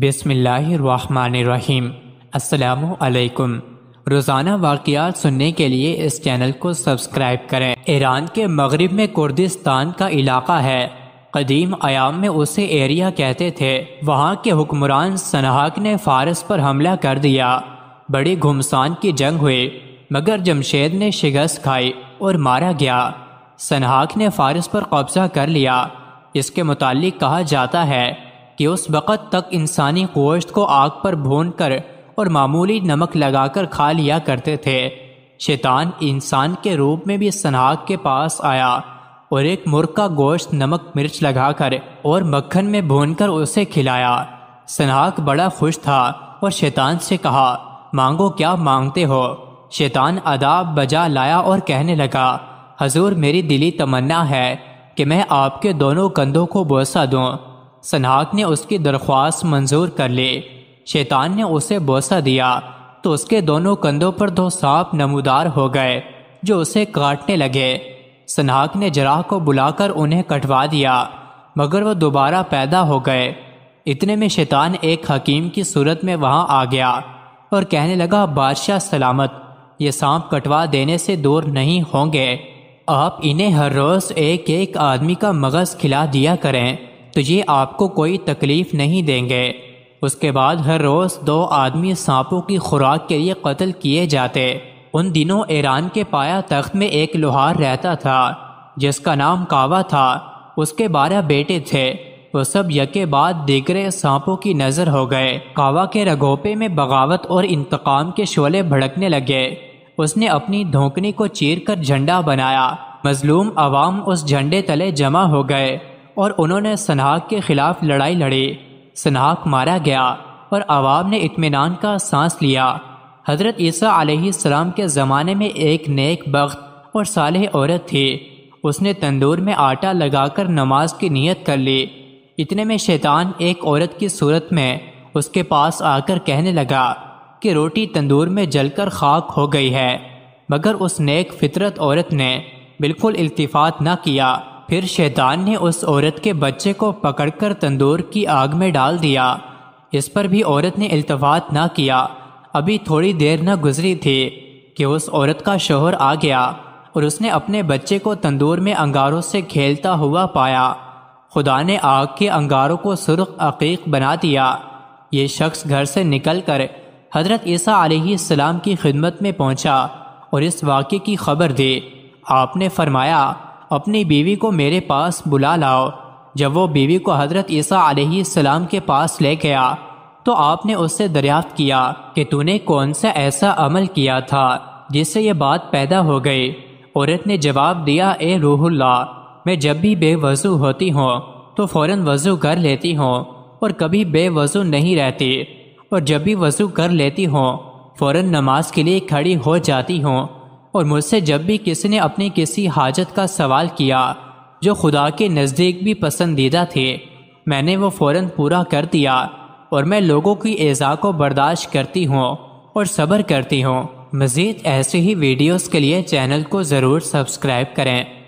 बिसमीम् अलैकुम रोज़ाना वाक़ात सुनने के लिए इस चैनल को सब्सक्राइब करें ईरान के मगरब में कुर्दिस्तान का इलाका है कदीम आयाम में उसे एरिया कहते थे वहाँ के हुक्मरान सनहाक ने फारस पर हमला कर दिया बड़ी घुमसान की जंग हुई मगर जमशेद ने शिकस्त खाई और मारा गया सनहाक ने फारस पर कब्जा कर लिया इसके मुतालिक कहा जाता है कि उस वक़्त तक इंसानी गोश्त को आग पर भून कर और मामूली नमक लगाकर खा लिया करते थे शैतान इंसान के रूप में भी सनाक के पास आया और एक मुर्ग का गोश्त नमक मिर्च लगाकर और मक्खन में भूनकर उसे खिलाया सनाक बड़ा खुश था और शैतान से कहा मांगो क्या मांगते हो शैतान अदाब बजा लाया और कहने लगा हजूर मेरी दिली तमन्ना है कि मैं आपके दोनों कंधों को बोसा दूँ सनाक ने उसकी दरख्वास्त मंजूर कर ली शैतान ने उसे बोसा दिया तो उसके दोनों कंधों पर दो सांप नमूदार हो गए जो उसे काटने लगे सनाक ने जराह को बुलाकर उन्हें कटवा दिया मगर वह दोबारा पैदा हो गए इतने में शैतान एक हकीम की सूरत में वहां आ गया और कहने लगा बादशाह सलामत ये सांप कटवा देने से दूर नहीं होंगे आप इन्हें हर रोज एक एक आदमी का मगज खिला दिया करें तो ये आपको कोई तकलीफ़ नहीं देंगे उसके बाद हर रोज़ दो आदमी सांपों की खुराक के लिए कत्ल किए जाते उन दिनों ईरान के पाया तख्त में एक लोहार रहता था जिसका नाम कावा था उसके बारह बेटे थे वो सब यके बाद दीगरे सांपों की नज़र हो गए कावा के रगोपे में बगावत और इंतकाम के शोले भड़कने लगे उसने अपनी धोकनी को चीर कर झंडा बनाया मजलूम आवाम उस झंडे तले जमा हो गए और उन्होंने सनाक के खिलाफ लड़ाई लड़े सनाक मारा गया और आवाम ने इतमान का सांस लिया हज़रत ईसा आसमाम के ज़माने में एक नेक बख्त और साल औरत थी उसने तंदूर में आटा लगाकर नमाज की नीयत कर ली इतने में शैतान एक औरत की सूरत में उसके पास आकर कहने लगा कि रोटी तंदूर में जलकर खाक हो गई है मगर उस नेक फितरत औरत ने बिल्कुल इल्तफात ना किया फिर शैतान ने उस औरत के बच्चे को पकड़कर तंदूर की आग में डाल दिया इस पर भी औरत ने अल्तफात ना किया अभी थोड़ी देर न गुजरी थी कि उस औरत का शोहर आ गया और उसने अपने बच्चे को तंदूर में अंगारों से खेलता हुआ पाया खुदा ने आग के अंगारों को सुर्ख अकीक बना दिया ये शख्स घर से निकल कर हजरत ईसा सलाम की खिदमत में पहुंचा और इस वाक्य की खबर दी आपने फरमाया अपनी बीवी को मेरे पास बुला लाओ जब वो बीवी को हजरत ईसा सलाम के पास ले गया तो आपने उससे दरियाफ्त किया कि तूने कौन सा ऐसा अमल किया था जिससे ये बात पैदा हो गई औरत ने जवाब दिया ए रूहुल्ला मैं जब भी बेवजू होती हूँ तो फौरन वजू कर लेती हूँ और कभी बेवजू नहीं रहती और जब भी वजू कर लेती हूँ फौरन नमाज के लिए खड़ी हो जाती हूँ और मुझसे जब भी किसी ने अपनी किसी हाजत का सवाल किया जो खुदा के नज़दीक भी पसंदीदा थे मैंने वो फ़ौर पूरा कर दिया और मैं लोगों की एज़ा को बर्दाश्त करती हूँ और सब्र करती हूँ मज़ीद ऐसे ही वीडियोज़ के लिए चैनल को ज़रूर सब्सक्राइब करें